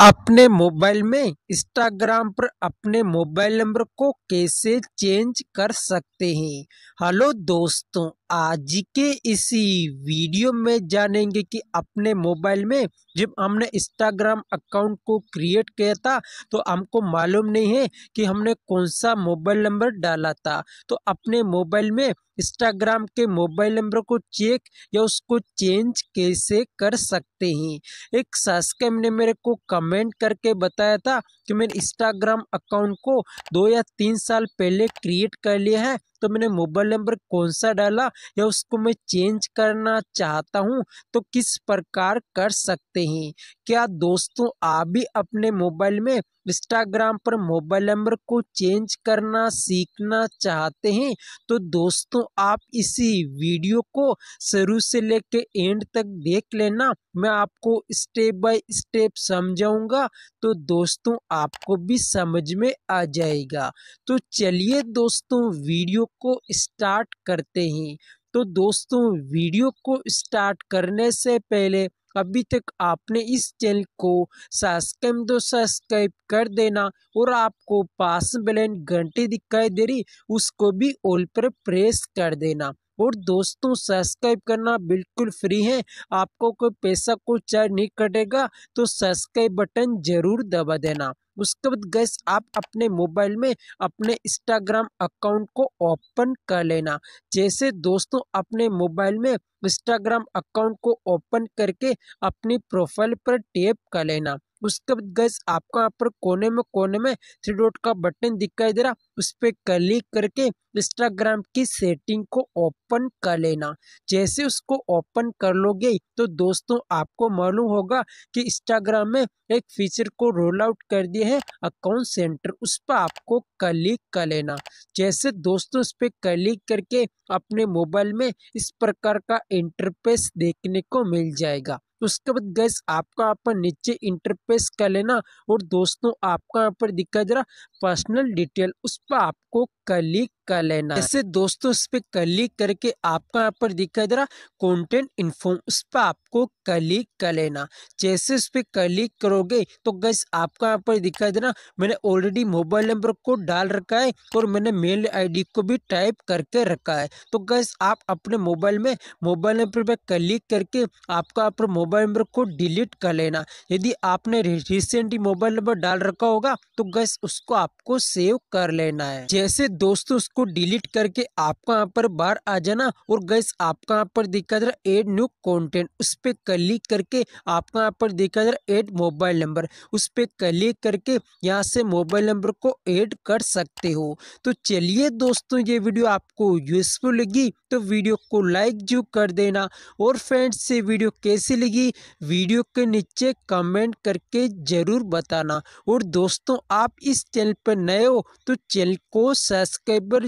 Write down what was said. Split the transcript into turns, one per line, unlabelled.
अपने मोबाइल में इंस्टाग्राम पर अपने मोबाइल नंबर को कैसे चेंज कर सकते हैं हेलो दोस्तों आज के इसी वीडियो में जानेंगे कि अपने मोबाइल में जब हमने इंस्टाग्राम अकाउंट को क्रिएट किया था तो हमको मालूम नहीं है कि हमने कौन सा मोबाइल नंबर डाला था तो अपने मोबाइल में इंस्टाग्राम के मोबाइल नंबर को चेक या उसको चेंज कैसे कर सकते हैं एक सब्सक्राइब ने मेरे को कमेंट करके बताया था कि मैंने इंस्टाग्राम अकाउंट को दो या तीन साल पहले क्रिएट कर लिया है तो मैंने मोबाइल नंबर कौन सा डाला या उसको मैं चेंज करना चाहता हूँ तो किस प्रकार कर सकते हैं क्या दोस्तों आप भी अपने मोबाइल में इंस्टाग्राम पर मोबाइल नंबर को चेंज करना सीखना चाहते हैं तो दोस्तों आप इसी वीडियो को शुरू से लेके एंड तक देख लेना मैं आपको स्टेप बाय स्टेप समझाऊंगा तो दोस्तों आपको भी समझ में आ जाएगा तो चलिए दोस्तों वीडियो को स्टार्ट करते हैं तो दोस्तों वीडियो को स्टार्ट करने से पहले अभी तक आपने इस चैनल को सब्सक्राइब तो सब्सक्राइब कर देना और आपको पास बलैन घंटी दिखाई दे रही उसको भी ऑल पर प्रेस कर देना और दोस्तों सब्सक्राइब करना बिल्कुल फ्री है आपको कोई पैसा को चार्ज नहीं कटेगा तो सब्सक्राइब बटन ज़रूर दबा देना उसके बाद गैस आप अपने मोबाइल में अपने इंस्टाग्राम अकाउंट को ओपन कर लेना जैसे दोस्तों अपने मोबाइल में इंस्टाग्राम अकाउंट को ओपन करके अपनी प्रोफाइल पर टैप कर लेना उसके बाद गैस आपका यहाँ पर कोने में कोने में थ्री डॉट का बटन दिखाई दे रहा उस पर क्लिक करके इंस्टाग्राम की सेटिंग को ओपन कर लेना जैसे उसको ओपन कर लोगे तो दोस्तों आपको मालूम होगा कि इंस्टाग्राम में एक फीचर को रोल आउट कर दिया है अकाउंट सेंटर उस पर आपको क्लिक कर लेना जैसे दोस्तों उस पर क्लिक करके अपने मोबाइल में इस प्रकार का इंटरफेस देखने को मिल जाएगा तो उसके बाद गैस आपका यहाँ पर नीचे इंटरपेस कर लेना और दोस्तों आपका यहाँ पर दिखा जरा पर्सनल डिटेल उस पर आपको क्लिक कर लेना ऐसे दोस्तों इस पे क्लिक करके आपका यहाँ पर दिखाई दे रहा कॉन्टेंट इन्फो उस पर आपको क्लिक कर लेना जैसे उस पर क्लिक करोगे तो गैस आपका यहाँ पर दिखाई देना मैंने ऑलरेडी मोबाइल नंबर को डाल रखा है और मैंने मेल आई को भी टाइप करके रखा है तो गैस आप अपने मोबाइल में मोबाइल नंबर पर क्लिक करके आपका यहाँ पर मोबाइल नंबर को डिलीट कर लेना यदि आपने रिसेंटली मोबाइल नंबर डाल रखा होगा तो गैस उसको आपको सेव कर लेना है जैसे दोस्तों इसको डिलीट करके आपका यहाँ पर बाहर आ जाना और गैस आपका यहाँ पर देखा है एड न्यू कॉन्टेंट उस पर क्लिक करके आपका यहाँ पर देखा है एड मोबाइल नंबर उस पर क्लिक करके यहाँ से मोबाइल नंबर को एड कर सकते हो तो चलिए दोस्तों ये वीडियो आपको यूज़फुल लगी तो वीडियो को लाइक जो कर देना और फ्रेंड्स से वीडियो कैसी लगी वीडियो के नीचे कमेंट करके ज़रूर बताना और दोस्तों आप इस चैनल पर नए हो तो चैनल को सब्सक्राइबर